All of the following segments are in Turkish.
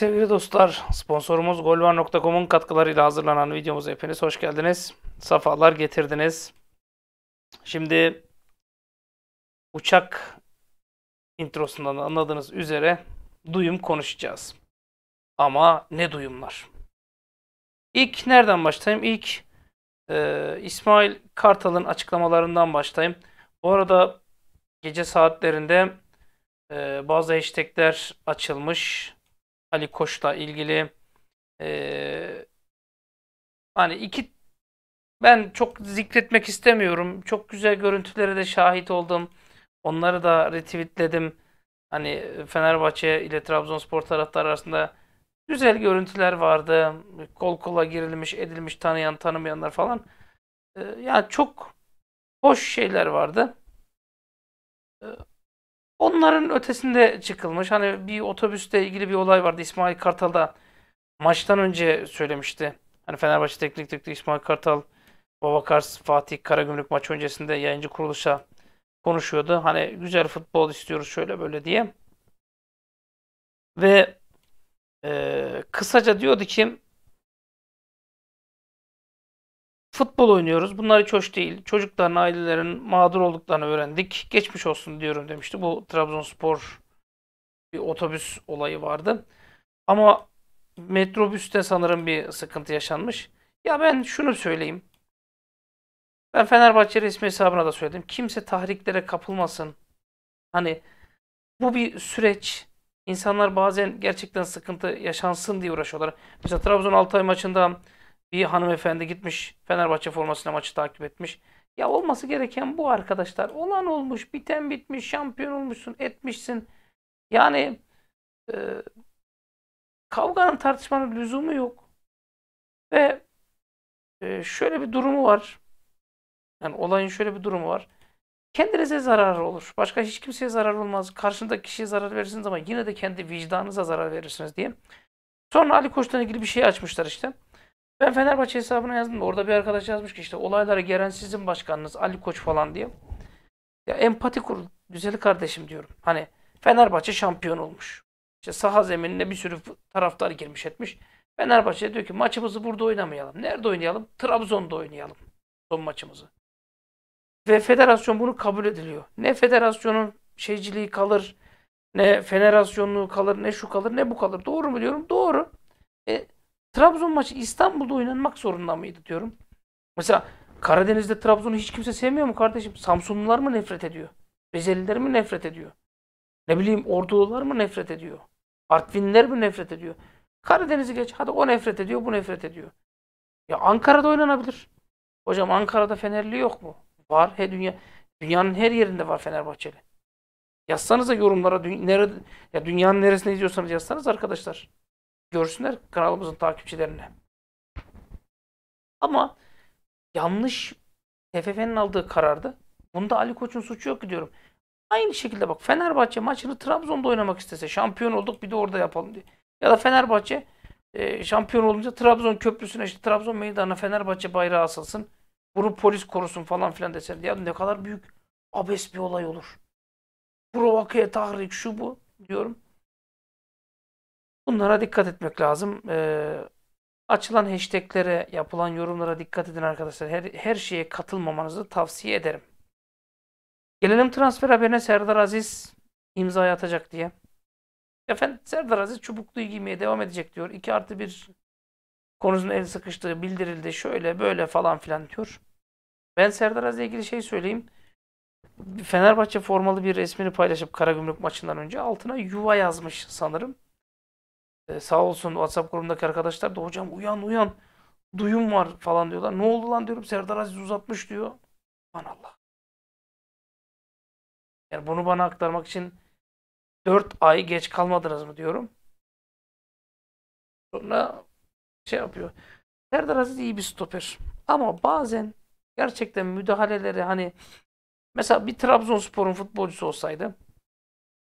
sevgili dostlar, sponsorumuz golvar.com'un katkılarıyla hazırlanan videomuza hepiniz hoş geldiniz. Safalar getirdiniz. Şimdi uçak introsundan anladığınız üzere duyum konuşacağız. Ama ne duyumlar? İlk nereden başlayayım? İlk e, İsmail Kartal'ın açıklamalarından başlayayım. Bu arada gece saatlerinde e, bazı hashtagler açılmış. Ali hani Koç'la ilgili. Ee, hani iki ben çok zikretmek istemiyorum. Çok güzel görüntülere de şahit oldum. Onları da retweetledim. Hani Fenerbahçe ile Trabzonspor taraftarı arasında güzel görüntüler vardı. Kol kola girilmiş, edilmiş, tanıyan, tanımayanlar falan. Ee, yani çok hoş şeyler vardı. E, Onların ötesinde çıkılmış. Hani bir otobüsle ilgili bir olay vardı. İsmail Kartal da maçtan önce söylemişti. Hani Fenerbahçe Teknik Direktörü İsmail Kartal, Baba Babakars, Fatih Karagümrük maç öncesinde yayıncı kuruluşa konuşuyordu. Hani güzel futbol istiyoruz şöyle böyle diye. Ve e, kısaca diyordu ki Futbol oynuyoruz. Bunlar hiç hoş değil. Çocukların, ailelerin mağdur olduklarını öğrendik. Geçmiş olsun diyorum demişti. Bu Trabzonspor bir otobüs olayı vardı. Ama metrobüste sanırım bir sıkıntı yaşanmış. Ya ben şunu söyleyeyim. Ben Fenerbahçe resmi hesabına da söyledim. Kimse tahriklere kapılmasın. Hani bu bir süreç. İnsanlar bazen gerçekten sıkıntı yaşansın diye uğraşıyorlar. Mesela Trabzon Altay maçında bir hanımefendi gitmiş Fenerbahçe formasıyla maçı takip etmiş. Ya olması gereken bu arkadaşlar. Olan olmuş, biten bitmiş, şampiyon olmuşsun, etmişsin. Yani e, kavganın tartışmanın lüzumu yok. Ve e, şöyle bir durumu var. Yani olayın şöyle bir durumu var. Kendinize zarar olur. Başka hiç kimseye zarar olmaz. Karşındaki kişiye zarar verirsiniz ama yine de kendi vicdanınıza zarar verirsiniz diye. Sonra Ali Koç'tan ilgili bir şey açmışlar işte. Ben Fenerbahçe hesabına yazdım da orada bir arkadaş yazmış ki işte olaylara gelen sizin başkanınız Ali Koç falan diye. Ya empati kur güzeli kardeşim diyorum. Hani Fenerbahçe şampiyon olmuş. İşte saha zeminine bir sürü taraftar girmiş etmiş. Fenerbahçe diyor ki maçımızı burada oynamayalım. Nerede oynayalım? Trabzon'da oynayalım. Son maçımızı. Ve federasyon bunu kabul ediliyor. Ne federasyonun şeyciliği kalır, ne federasyonluğu kalır, ne şu kalır, ne bu kalır. Doğru mu diyorum? Doğru. E, Trabzon maçı İstanbul'da oynanmak zorunda mıydı diyorum. Mesela Karadeniz'de Trabzon'u hiç kimse sevmiyor mu kardeşim? Samsunlular mı nefret ediyor? Bezeliler mi nefret ediyor? Ne bileyim Ordulular mı nefret ediyor? Artvinler mi nefret ediyor? Karadeniz'i geç. Hadi o nefret ediyor, bu nefret ediyor. Ya Ankara'da oynanabilir. Hocam Ankara'da Fenerli yok mu? Var. He dünya dünyanın her yerinde var Fenerbahçeli. Yazsanıza yorumlara dü, nere, ya dünyanın neresinde izliyorsanız yazsanız arkadaşlar görsünler kanalımızın takipçilerine. Ama yanlış TFF'nin aldığı karardı. Bunda Ali Koç'un suçu yok diyorum. Aynı şekilde bak Fenerbahçe maçını Trabzon'da oynamak istese şampiyon olduk bir de orada yapalım diye. Ya da Fenerbahçe e, şampiyon olunca Trabzon köprüsüne işte Trabzon meydanına Fenerbahçe bayrağı asılsın. Bunu polis korusun falan filan desen. Ya ne kadar büyük abes bir olay olur. Provoke, tahrik şu bu diyorum. Bunlara dikkat etmek lazım. Ee, açılan hashtaglere, yapılan yorumlara dikkat edin arkadaşlar. Her, her şeye katılmamanızı tavsiye ederim. Gelelim transfer haberine Serdar Aziz imza atacak diye. Efendim Serdar Aziz çubukluyu giymeye devam edecek diyor. 2 artı 1 konusunun el sıkıştığı bildirildi. Şöyle böyle falan filan diyor. Ben Serdar Aziz'le ilgili şey söyleyeyim. Fenerbahçe formalı bir resmini paylaşıp Karagümrük maçından önce altına yuva yazmış sanırım. Ee, sağ olsun WhatsApp grubundaki arkadaşlar da hocam uyan uyan duyum var falan diyorlar. Ne oldu lan diyorum Serdar Aziz uzatmış diyor. Aman Allah. Yani bunu bana aktarmak için 4 ay geç kalmadınız mı diyorum. Sonra şey yapıyor. Serdar Aziz iyi bir stoper. Ama bazen gerçekten müdahaleleri hani mesela bir Trabzonspor'un futbolcusu olsaydı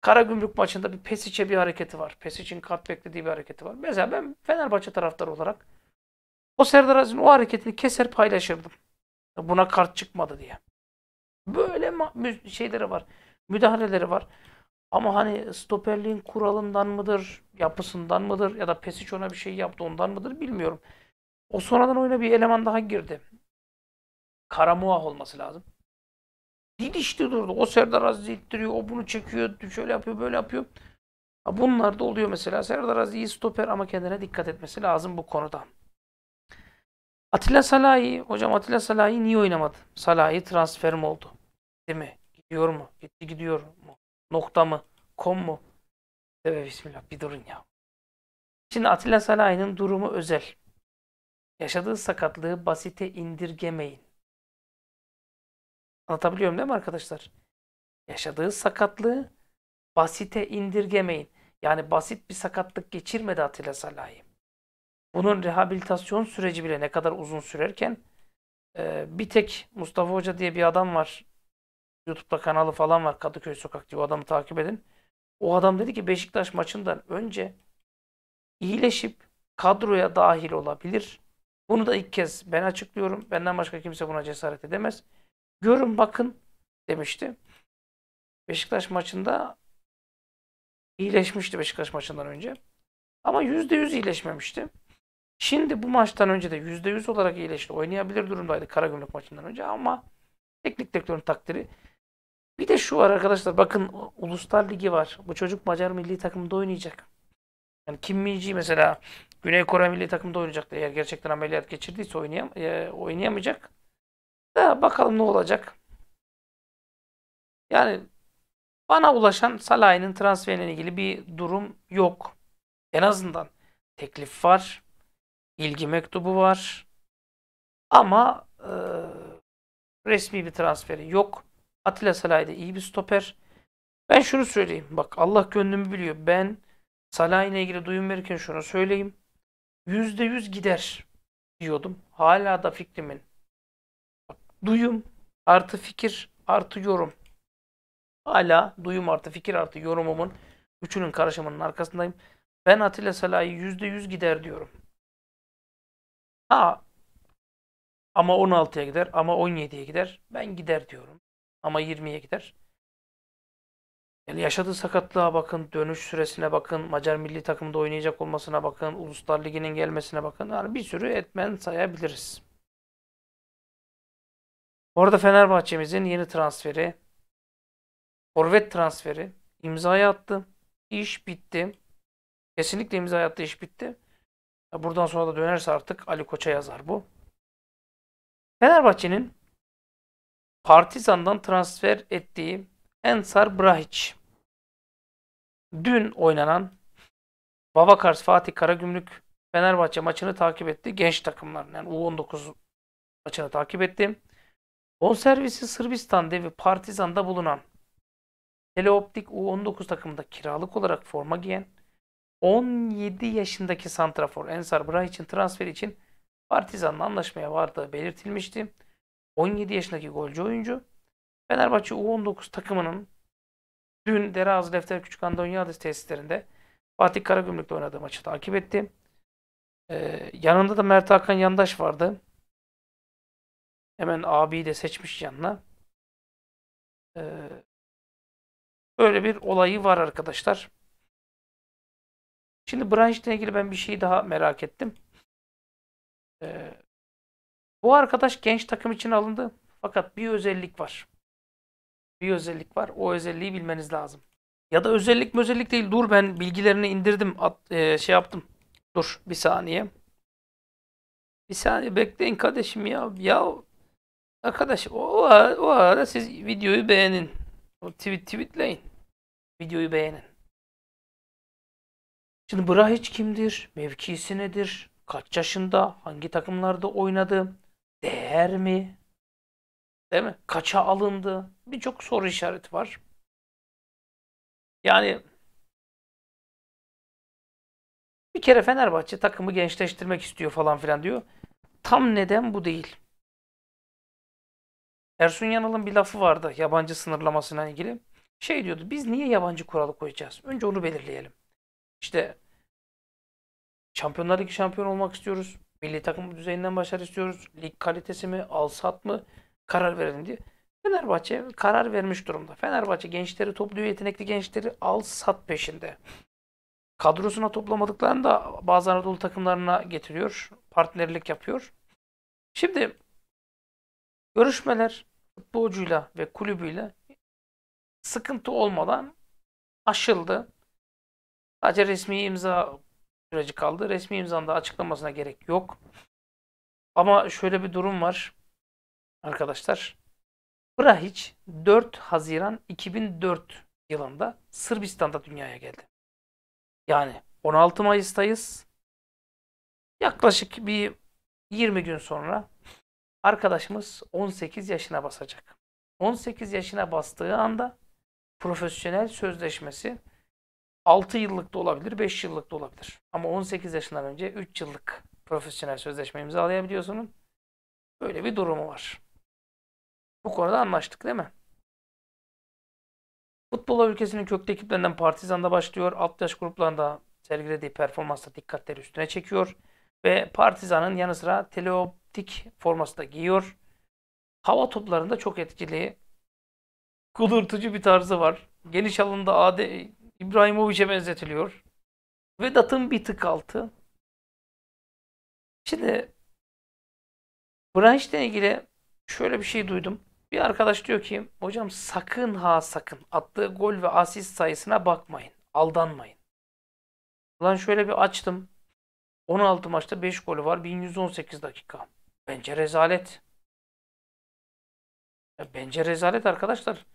Karagümrük maçında bir Pesic'e bir hareketi var. Pesic'in kat beklediği bir hareketi var. Mesela ben Fenerbahçe taraftarı olarak o Serdar Aziz'in o hareketini keser paylaşırdım. Buna kart çıkmadı diye. Böyle şeyleri var. Müdahaleleri var. Ama hani stoperliğin kuralından mıdır, yapısından mıdır ya da Pesic ona bir şey yaptı ondan mıdır bilmiyorum. O sonradan oyuna bir eleman daha girdi. Karamuah olması lazım didişti durdu. O Serdar Aziz ittiriyor, o bunu çekiyor, şöyle yapıyor, böyle yapıyor. Bunlar da oluyor mesela. Serdar Aziz iyi stoper ama kendine dikkat etmesi lazım bu konuda. Atilla Salahi, hocam Atilla Salahi niye oynamadı? Salahi transfer mi oldu? Değil mi? Gidiyor mu? Gitti gidiyor mu? Nokta mı? Kom mu? Tövbe bismillah bir durun ya. Şimdi Atilla Salahi'nin durumu özel. Yaşadığı sakatlığı basite indirgemeyin. Anlatabiliyorum değil mi arkadaşlar? Yaşadığı sakatlığı basite indirgemeyin. Yani basit bir sakatlık geçirmedi Atilla Salahi. Bunun rehabilitasyon süreci bile ne kadar uzun sürerken e, bir tek Mustafa Hoca diye bir adam var. YouTube'da kanalı falan var Kadıköy Sokak diye o adamı takip edin. O adam dedi ki Beşiktaş maçından önce iyileşip kadroya dahil olabilir. Bunu da ilk kez ben açıklıyorum. Benden başka kimse buna cesaret edemez. Görün bakın demişti. Beşiktaş maçında iyileşmişti Beşiktaş maçından önce. Ama %100 iyileşmemişti. Şimdi bu maçtan önce de %100 olarak iyileşti. Oynayabilir durumdaydı Karagümrük maçından önce ama teknik direktörün takdiri. Bir de şu var arkadaşlar bakın Uluslar Ligi var. Bu çocuk Macar milli takımında oynayacak. Yani Kim Minji mesela Güney Kore milli takımda oynayacak. Eğer gerçekten ameliyat geçirdiyse oynayam e, oynayamayacak. Da bakalım ne olacak. Yani bana ulaşan Salah'ın transferine ilgili bir durum yok. En azından teklif var. ilgi mektubu var. Ama e, resmi bir transferi yok. Atilla Salah'ı da iyi bir stoper. Ben şunu söyleyeyim. Bak Allah gönlümü biliyor. Ben Salah ile ilgili duyum verirken şunu söyleyeyim. %100 gider diyordum. Hala da fikrimin duyum artı fikir artı yorum. Hala duyum artı fikir artı yorumumun üçünün karışımının arkasındayım. Ben Atilla Salah'ı %100 gider diyorum. Ha ama 16'ya gider ama 17'ye gider. Ben gider diyorum. Ama 20'ye gider. Yani yaşadığı sakatlığa bakın, dönüş süresine bakın, Macar milli takımda oynayacak olmasına bakın, Uluslar Ligi'nin gelmesine bakın. Yani bir sürü etmen sayabiliriz. Orada Fenerbahçe'mizin yeni transferi, forvet transferi imzaya attı. İş bitti. Kesinlikle imzaya attı, iş bitti. Buradan sonra da dönerse artık Ali Koç'a yazar bu. Fenerbahçe'nin Partizan'dan transfer ettiği Ensar Brahiç. Dün oynanan Babakars Fatih Karagümrük Fenerbahçe maçını takip etti. Genç takımların yani U19 maçını takip etti. O servisi Sırbistan devi Partizan'da bulunan Teleoptik U19 takımında kiralık olarak forma giyen 17 yaşındaki santrafor Ensar Brahiç'in transferi için Partizan'la anlaşmaya vardığı belirtilmişti. 17 yaşındaki golcü oyuncu Fenerbahçe U19 takımının dün Deraz Lefter Küçük Andonyadis tesislerinde Fatih Karagümrük'le oynadığı maçı takip etti. Ee, yanında da Mert Hakan Yandaş vardı. Hemen abiyi de seçmiş yanına. Ee, böyle bir olayı var arkadaşlar. Şimdi branch ile ilgili ben bir şey daha merak ettim. Ee, bu arkadaş genç takım için alındı. Fakat bir özellik var. Bir özellik var. O özelliği bilmeniz lazım. Ya da özellik mi özellik değil. Dur ben bilgilerini indirdim. At, e, şey yaptım. Dur bir saniye. Bir saniye bekleyin kardeşim ya. Ya Arkadaş o, o, ara, o ara siz videoyu beğenin. O tweet tweetleyin. Videoyu beğenin. Şimdi Brahiç kimdir? Mevkisi nedir? Kaç yaşında? Hangi takımlarda oynadı? Değer mi? Değil mi? Kaça alındı? Birçok soru işareti var. Yani bir kere Fenerbahçe takımı gençleştirmek istiyor falan filan diyor. Tam neden bu değil. Ersun Yanal'ın bir lafı vardı yabancı sınırlamasına ilgili. Şey diyordu biz niye yabancı kuralı koyacağız? Önce onu belirleyelim. İşte Şampiyonlar Ligi şampiyon olmak istiyoruz. Milli takım düzeyinden başarı istiyoruz. Lig kalitesi mi, alsat mı karar verelim diye. Fenerbahçe karar vermiş durumda. Fenerbahçe gençleri topluyor, yetenekli gençleri al sat peşinde. Kadrosuna toplamadıklarını da bazı Anadolu takımlarına getiriyor. Partnerlik yapıyor. Şimdi görüşmeler futbolcuyla ve kulübüyle sıkıntı olmadan aşıldı. Sadece resmi imza süreci kaldı. Resmi imzanın da açıklamasına gerek yok. Ama şöyle bir durum var arkadaşlar. Brahiç 4 Haziran 2004 yılında Sırbistan'da dünyaya geldi. Yani 16 Mayıs'tayız. Yaklaşık bir 20 gün sonra Arkadaşımız 18 yaşına basacak. 18 yaşına bastığı anda profesyonel sözleşmesi 6 yıllık da olabilir, 5 yıllık da olabilir. Ama 18 yaşından önce 3 yıllık profesyonel sözleşme imzalayabiliyorsunuz. Böyle bir durumu var. Bu konuda anlaştık değil mi? Futbol ülkesinin köklü ekiplerinden Partizan'da başlıyor. Alt yaş gruplarında sergilediği performansla dikkatleri üstüne çekiyor. Ve Partizan'ın yanı sıra Teleo dik forması giyiyor. Hava toplarında çok etkili. Kudurtucu bir tarzı var. Geniş alanda Ade İbrahimovic'e benzetiliyor. Vedat'ın bir tık altı. Şimdi branşla ilgili şöyle bir şey duydum. Bir arkadaş diyor ki hocam sakın ha sakın attığı gol ve asist sayısına bakmayın. Aldanmayın. Ulan şöyle bir açtım. 16 maçta 5 golü var. 1118 dakika. Bence rezalet. Ya bence rezalet arkadaşlar.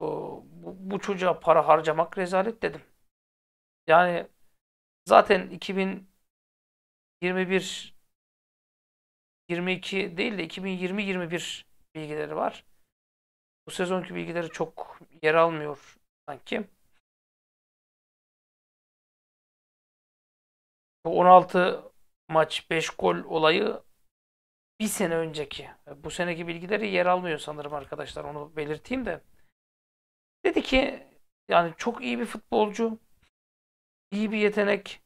Bu, bu, bu çocuğa para harcamak rezalet dedim. Yani zaten 2021 22 değil de 2020-21 bilgileri var. Bu sezonki bilgileri çok yer almıyor sanki. 16 maç 5 gol olayı bir sene önceki. E, bu seneki bilgileri yer almıyor sanırım arkadaşlar onu belirteyim de. Dedi ki yani çok iyi bir futbolcu, iyi bir yetenek.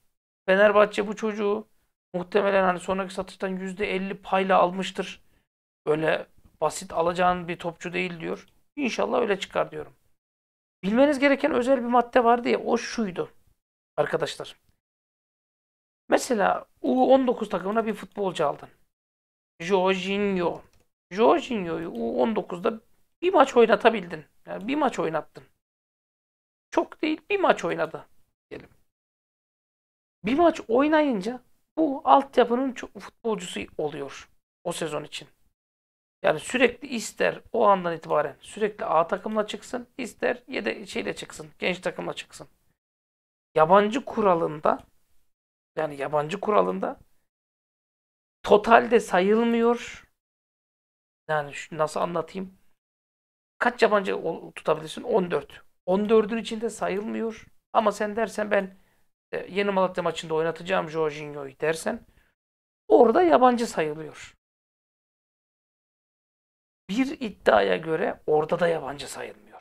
Fenerbahçe bu çocuğu muhtemelen hani sonraki satıştan %50 payla almıştır. Öyle basit alacağın bir topçu değil diyor. İnşallah öyle çıkar diyorum. Bilmeniz gereken özel bir madde vardı ya o şuydu arkadaşlar. Mesela U19 takımına bir futbolcu aldın. Jorginho. Jorginho'yu U19'da bir maç oynatabildin. Yani bir maç oynattın. Çok değil bir maç oynadı diyelim. Bir maç oynayınca bu altyapının futbolcusu oluyor o sezon için. Yani sürekli ister o andan itibaren sürekli A takımla çıksın, ister yede şeyle çıksın, genç takımla çıksın. Yabancı kuralında yani yabancı kuralında Totalde sayılmıyor. Yani nasıl anlatayım? Kaç yabancı tutabilirsin? 14. 14'ün içinde sayılmıyor. Ama sen dersen ben e, Yeni Malatya maçında oynatacağım Jorginho'yu dersen orada yabancı sayılıyor. Bir iddiaya göre orada da yabancı sayılmıyor.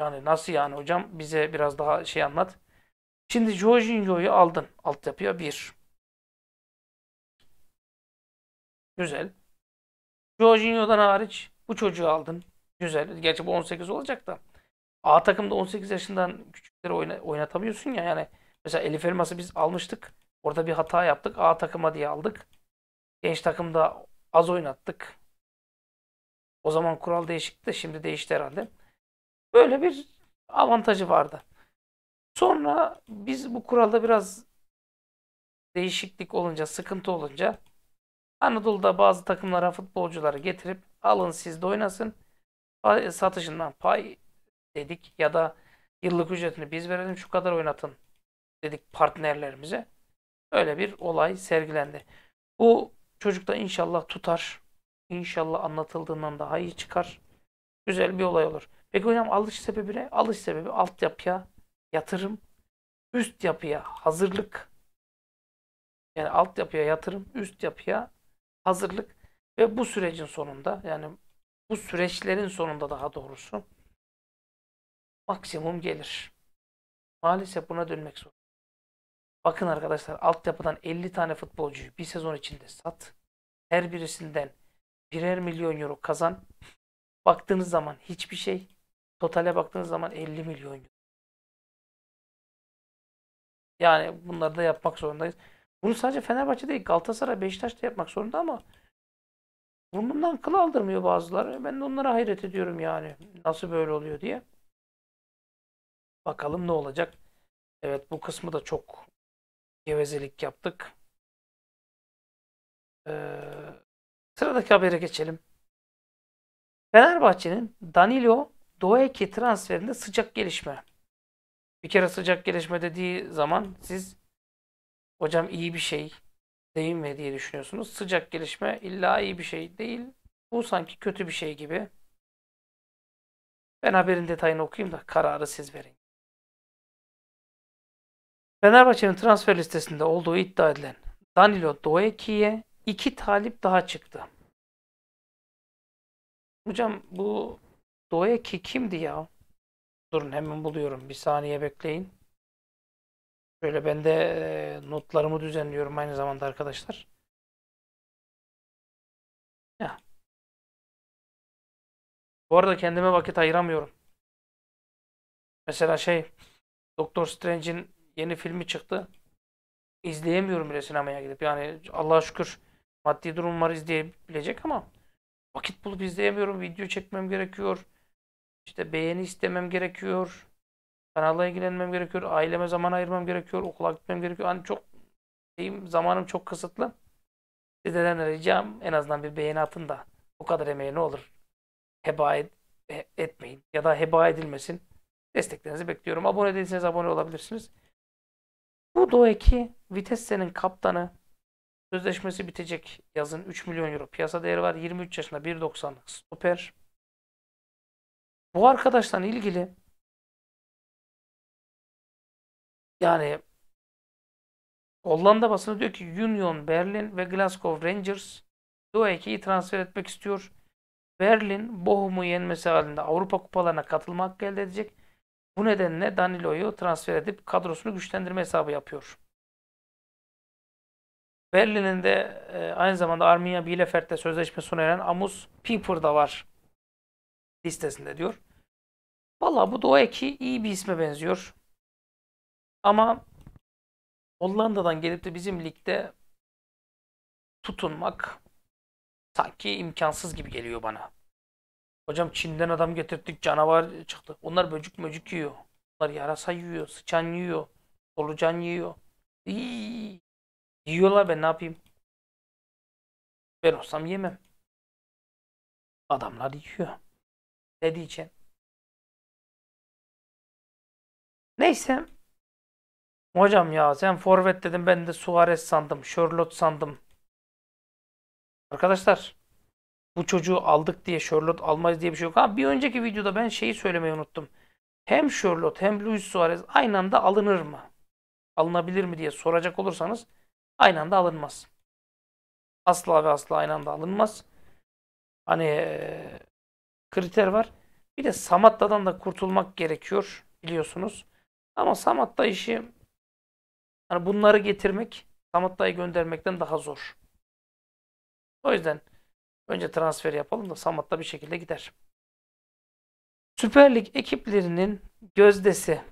Yani nasıl yani hocam bize biraz daha şey anlat. Şimdi Jorginho'yu aldın altyapıya bir. Güzel. Jorginho'dan hariç bu çocuğu aldın. Güzel. Gerçi bu 18 olacak da. A takımda 18 yaşından küçükleri oyna, oynatamıyorsun ya yani. Mesela Elif Elmas'ı biz almıştık. Orada bir hata yaptık. A takıma diye aldık. Genç takımda az oynattık. O zaman kural değişikti de şimdi değişti herhalde. Böyle bir avantajı vardı. Sonra biz bu kuralda biraz değişiklik olunca, sıkıntı olunca Anadolu'da bazı takımlara futbolcuları getirip alın siz de oynasın. Satışından pay dedik ya da yıllık ücretini biz verelim şu kadar oynatın dedik partnerlerimize. Öyle bir olay sergilendi. Bu çocuk da inşallah tutar. İnşallah anlatıldığından daha iyi çıkar. Güzel bir olay olur. Peki hocam alış sebebi ne? Alış sebebi altyapıya yatırım, üst yapıya hazırlık. Yani altyapıya yatırım, üst yapıya hazırlık ve bu sürecin sonunda yani bu süreçlerin sonunda daha doğrusu maksimum gelir. Maalesef buna dönmek zor. Bakın arkadaşlar altyapıdan 50 tane futbolcuyu bir sezon içinde sat. Her birisinden birer milyon euro kazan. Baktığınız zaman hiçbir şey. Totale baktığınız zaman 50 milyon euro. Yani bunları da yapmak zorundayız. Bunu sadece Fenerbahçe değil Galatasaray, Beşiktaş da yapmak zorunda ama burnundan kıl aldırmıyor bazıları. Ben de onlara hayret ediyorum yani. Nasıl böyle oluyor diye. Bakalım ne olacak. Evet bu kısmı da çok gevezelik yaptık. Ee, sıradaki habere geçelim. Fenerbahçe'nin Danilo Doeki transferinde sıcak gelişme. Bir kere sıcak gelişme dediği zaman siz hocam iyi bir şey değil mi diye düşünüyorsunuz. Sıcak gelişme illa iyi bir şey değil. Bu sanki kötü bir şey gibi. Ben haberin detayını okuyayım da kararı siz verin. Fenerbahçe'nin transfer listesinde olduğu iddia edilen Danilo Doeki'ye iki talip daha çıktı. Hocam bu Doeki kimdi ya? Durun hemen buluyorum. Bir saniye bekleyin. Şöyle ben de notlarımı düzenliyorum aynı zamanda arkadaşlar. Ya. Bu arada kendime vakit ayıramıyorum. Mesela şey Doktor Strange'in yeni filmi çıktı. İzleyemiyorum bile sinemaya gidip. Yani Allah'a şükür maddi durum var izleyebilecek ama vakit bulup izleyemiyorum. Video çekmem gerekiyor. İşte beğeni istemem gerekiyor. Kanalla ilgilenmem gerekiyor. Aileme zaman ayırmam gerekiyor. Okula gitmem gerekiyor. Hani çok şeyim, zamanım çok kısıtlı. Sizden ricam en azından bir beğeni atın da o kadar emeğe ne olur heba et, e, etmeyin ya da heba edilmesin. Desteklerinizi bekliyorum. Abone değilseniz abone olabilirsiniz. Bu Doeki Vitesse'nin kaptanı sözleşmesi bitecek yazın 3 milyon euro piyasa değeri var. 23 yaşında 1.90 stoper. Bu arkadaştan ilgili Yani Hollanda basını diyor ki Union Berlin ve Glasgow Rangers Doeke'yi transfer etmek istiyor. Berlin Bohumu yenmesi halinde Avrupa kupalarına katılma hakkı elde edecek. Bu nedenle Danilo'yu transfer edip kadrosunu güçlendirme hesabı yapıyor. Berlin'in de e, aynı zamanda Arminia Bielefeld'le sözleşme sona eren Amos Pieper da var listesinde diyor. Valla bu Doeki iyi bir isme benziyor. Ama Hollanda'dan gelip de bizim ligde tutunmak sanki imkansız gibi geliyor bana. Hocam Çin'den adam getirdik canavar çıktı. Onlar böcük möcük yiyor. Onlar yarasa yiyor, sıçan yiyor, solucan yiyor. İyi. Yiyorlar ben ne yapayım? Ben olsam yemem. Adamlar yiyor. Ne diyeceğim? Neyse. Hocam ya sen forvet dedim ben de Suarez sandım. Sherlock sandım. Arkadaşlar bu çocuğu aldık diye Sherlock almayız diye bir şey yok. Ha bir önceki videoda ben şeyi söylemeyi unuttum. Hem Sherlock hem Luis Suarez aynı anda alınır mı? Alınabilir mi diye soracak olursanız aynı anda alınmaz. Asla ve asla aynı anda alınmaz. Hani e, kriter var. Bir de Samatta'dan da kurtulmak gerekiyor biliyorsunuz. Ama Samatta işi Hani bunları getirmek Samatta'yı göndermekten daha zor. O yüzden önce transfer yapalım da Samatta bir şekilde gider. Süper Lig ekiplerinin gözdesi.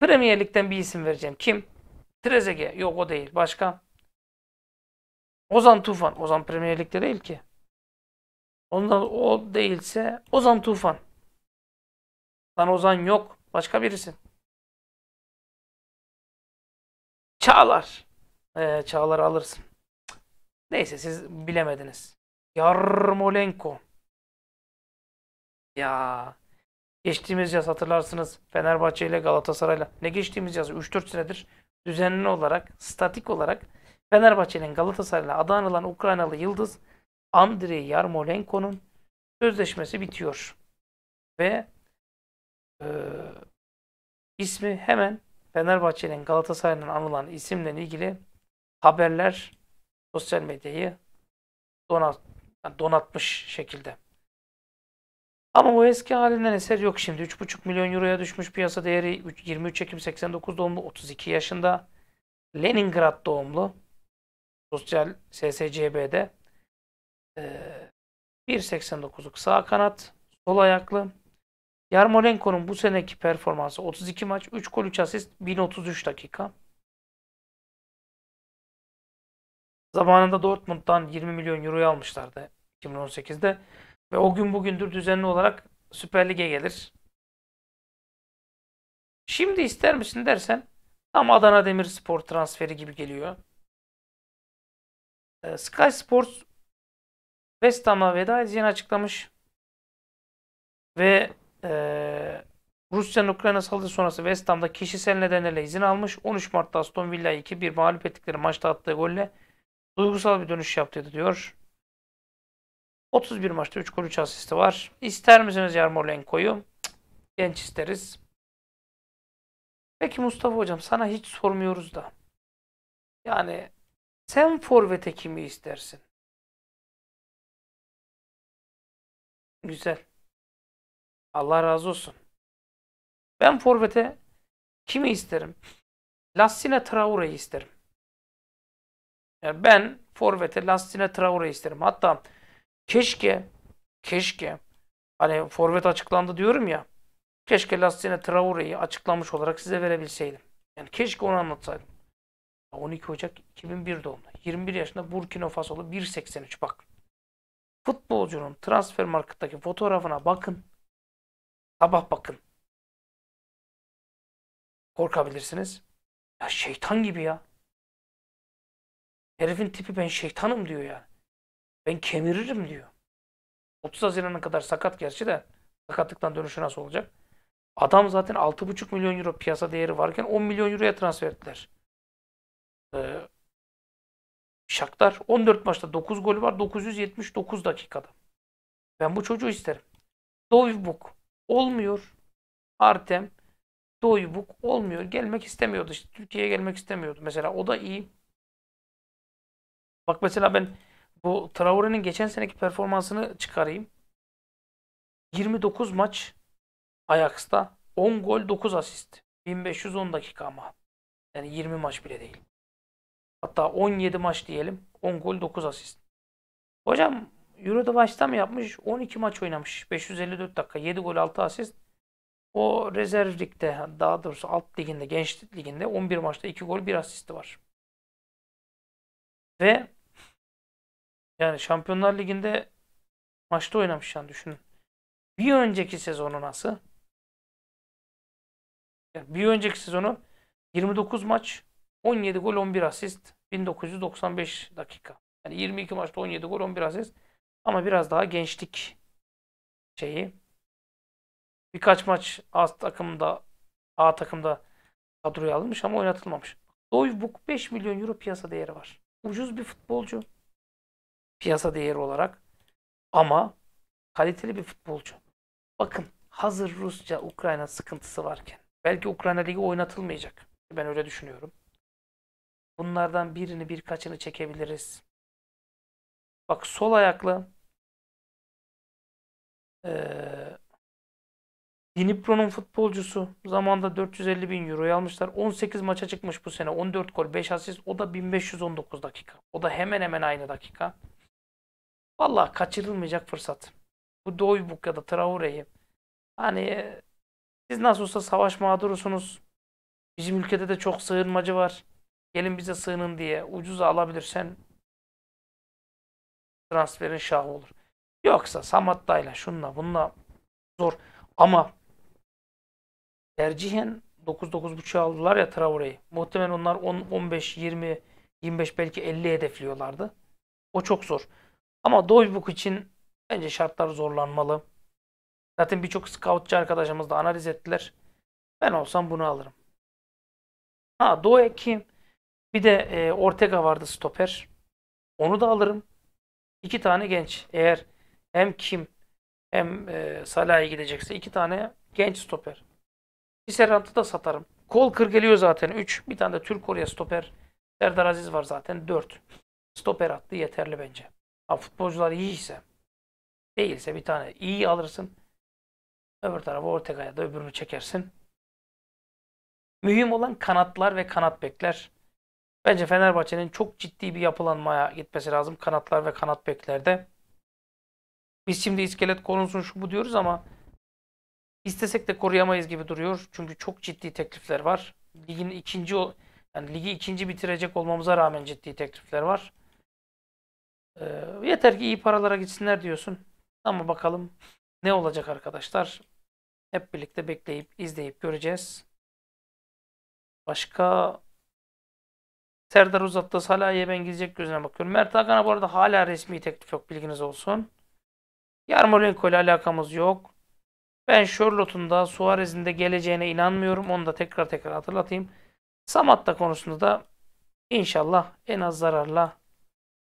Premier Lig'den bir isim vereceğim. Kim? Trezege. Yok o değil. Başka? Ozan Tufan. Ozan Premier Lig'de değil ki. Ondan o değilse Ozan Tufan. Lan Ozan yok. Başka birisi. Çağlar. Ee, Çağlar'ı alırsın. Neyse siz bilemediniz. Yarmolenko. Ya. Geçtiğimiz yaz hatırlarsınız Fenerbahçe ile Galatasaray ile. Ne geçtiğimiz yaz 3-4 senedir düzenli olarak, statik olarak Fenerbahçe'nin Galatasaray'la adı anılan Ukraynalı yıldız Andrei Yarmolenko'nun sözleşmesi bitiyor. Ve e, ismi hemen Fenerbahçe'nin Galatasaray'ın anılan isimle ilgili haberler sosyal medyayı donat, donatmış şekilde. Ama bu eski halinden eser yok şimdi. 3,5 milyon euroya düşmüş piyasa değeri 23 Ekim 89 doğumlu 32 yaşında. Leningrad doğumlu. Sosyal SSCB'de. Ee, 1.89'luk sağ kanat. Sol ayaklı. Yarmolenko'nun bu seneki performansı 32 maç, 3 gol, 3 asist, 1033 dakika. Zamanında Dortmund'dan 20 milyon euroyu almışlardı 2018'de. Ve o gün bugündür düzenli olarak Süper Lig'e gelir. Şimdi ister misin dersen tam Adana Demirspor transferi gibi geliyor. Ee, Sky Sports West Ham'a veda edeceğini açıklamış. Ve ee, Rusya'nın Ukrayna saldırısı sonrası West Ham'da kişisel nedenlerle izin almış. 13 Mart'ta Aston Villa'yı 2-1 mağlup ettikleri maçta attığı golle duygusal bir dönüş yaptıydı diyor. 31 maçta 3 gol 3 asisti var. İster misiniz Yarmolenko'yu? Genç isteriz. Peki Mustafa Hocam sana hiç sormuyoruz da. Yani sen forvete kimi istersin? Güzel. Allah razı olsun. Ben forvete kimi isterim? Lassine Traore'yi isterim. Yani ben forvete Lassine Traore isterim. Hatta keşke keşke hani forvet açıklandı diyorum ya. Keşke Lassine Traore'yi açıklamış olarak size verebilseydim. Yani keşke onu anlatsaydım. 12 Ocak 2001 doğumlu. 21 yaşında Burkina Faso'lu 1.83 bak. Futbolcunun transfer marketteki fotoğrafına bakın. Sabah bakın. Korkabilirsiniz. Ya şeytan gibi ya. Herifin tipi ben şeytanım diyor ya. Ben kemiririm diyor. 30 Haziran'a kadar sakat gerçi de sakatlıktan dönüşü nasıl olacak? Adam zaten 6,5 milyon euro piyasa değeri varken 10 milyon euroya transfer ettiler. Ee, Şaktar 14 maçta 9 gol var 979 dakikada. Ben bu çocuğu isterim. Dovibuk olmuyor. Artem Doybuk olmuyor. Gelmek istemiyordu. İşte Türkiye'ye gelmek istemiyordu. Mesela o da iyi. Bak mesela ben bu Traore'nin geçen seneki performansını çıkarayım. 29 maç Ajax'ta 10 gol 9 asist. 1510 dakika ama. Yani 20 maç bile değil. Hatta 17 maç diyelim. 10 gol 9 asist. Hocam Euro'da mı yapmış? 12 maç oynamış. 554 dakika. 7 gol 6 asist. O rezerv ligde daha doğrusu alt liginde gençlik liginde 11 maçta 2 gol 1 asisti var. Ve yani Şampiyonlar Ligi'nde maçta oynamış yani düşünün. Bir önceki sezonu nasıl? Yani bir önceki sezonu 29 maç 17 gol 11 asist 1995 dakika. Yani 22 maçta 17 gol 11 asist ama biraz daha gençlik şeyi. Birkaç maç A takımda A takımda kadroya alınmış ama oynatılmamış. Doyvuk 5 milyon euro piyasa değeri var. Ucuz bir futbolcu. Piyasa değeri olarak. Ama kaliteli bir futbolcu. Bakın hazır Rusça Ukrayna sıkıntısı varken belki Ukrayna ligi oynatılmayacak. Ben öyle düşünüyorum. Bunlardan birini birkaçını çekebiliriz. Bak sol ayakla ee, Dinipro'nun futbolcusu zamanda 450 bin euro almışlar. 18 maça çıkmış bu sene. 14 gol 5 asist. O da 1519 dakika. O da hemen hemen aynı dakika. Valla kaçırılmayacak fırsat. Bu Doğubuk ya da Traore'yi. Hani siz nasıl olsa savaş mağdurusunuz. Bizim ülkede de çok sığınmacı var. Gelin bize sığının diye ucuza alabilirsen transferin şahı olur. Yoksa Samatta'yla şunla bununla zor. Ama tercihen 9-9.5'a aldılar ya Traore'yi. Muhtemelen onlar 10-15-20 25 belki 50 hedefliyorlardı. O çok zor. Ama Doybuk için bence şartlar zorlanmalı. Zaten birçok scoutçı arkadaşımız da analiz ettiler. Ben olsam bunu alırım. Ha Doe kim? Bir de e, Ortega vardı stoper. Onu da alırım. İki tane genç. Eğer hem Kim hem e, Salah'a gidecekse iki tane genç stoper. Bir Serrant'ı da satarım. Kol kır geliyor zaten üç. Bir tane de Türk Koreya stoper. Serdar Aziz var zaten dört. Stoper attı yeterli bence. Ha, futbolcular iyiyse değilse bir tane iyi alırsın. Öbür tarafa Ortega'ya da öbürünü çekersin. Mühim olan kanatlar ve kanat bekler. Bence Fenerbahçe'nin çok ciddi bir yapılanmaya gitmesi lazım kanatlar ve kanat beklerde. Biz şimdi iskelet korunsun şu bu diyoruz ama istesek de koruyamayız gibi duruyor. Çünkü çok ciddi teklifler var. Ligin ikinci yani ligi ikinci bitirecek olmamıza rağmen ciddi teklifler var. Ee, yeter ki iyi paralara gitsinler diyorsun. Ama bakalım ne olacak arkadaşlar. Hep birlikte bekleyip izleyip göreceğiz. Başka Serdar uzattı. Salah'a ben gidecek gözüne bakıyorum. Mert Hakan'a bu arada hala resmi teklif yok. Bilginiz olsun. Yarmolenko ile alakamız yok. Ben Charlotte'un da Suarez'in de geleceğine inanmıyorum. Onu da tekrar tekrar hatırlatayım. Samatta konusunda da inşallah en az zararla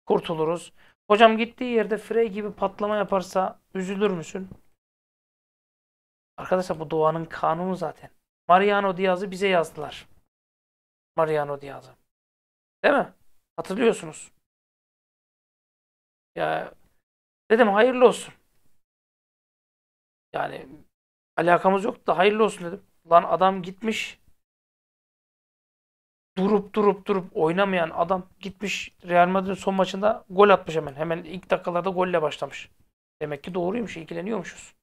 kurtuluruz. Hocam gittiği yerde Frey gibi patlama yaparsa üzülür müsün? Arkadaşlar bu doğanın kanunu zaten. Mariano Diaz'ı bize yazdılar. Mariano Diaz'ı. Değil mi? Hatırlıyorsunuz. Ya dedim hayırlı olsun. Yani alakamız yok da hayırlı olsun dedim. Lan adam gitmiş. Durup durup durup oynamayan adam gitmiş Real Madrid'in son maçında gol atmış hemen. Hemen ilk dakikalarda golle başlamış. Demek ki doğruymuş, ilgileniyormuşuz.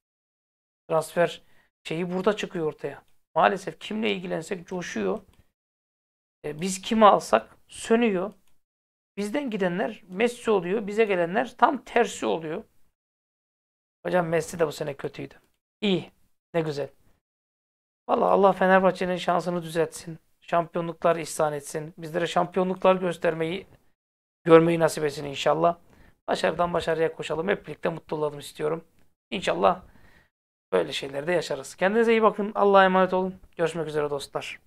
Transfer şeyi burada çıkıyor ortaya. Maalesef kimle ilgilensek coşuyor. E, biz kimi alsak sönüyor. Bizden gidenler Messi oluyor. Bize gelenler tam tersi oluyor. Hocam Messi de bu sene kötüydü. İyi. Ne güzel. Vallahi Allah Fenerbahçe'nin şansını düzeltsin. Şampiyonluklar ihsan etsin. Bizlere şampiyonluklar göstermeyi görmeyi nasip etsin inşallah. Başarıdan başarıya koşalım. Hep birlikte mutlu olalım istiyorum. İnşallah böyle şeylerde yaşarız. Kendinize iyi bakın. Allah'a emanet olun. Görüşmek üzere dostlar.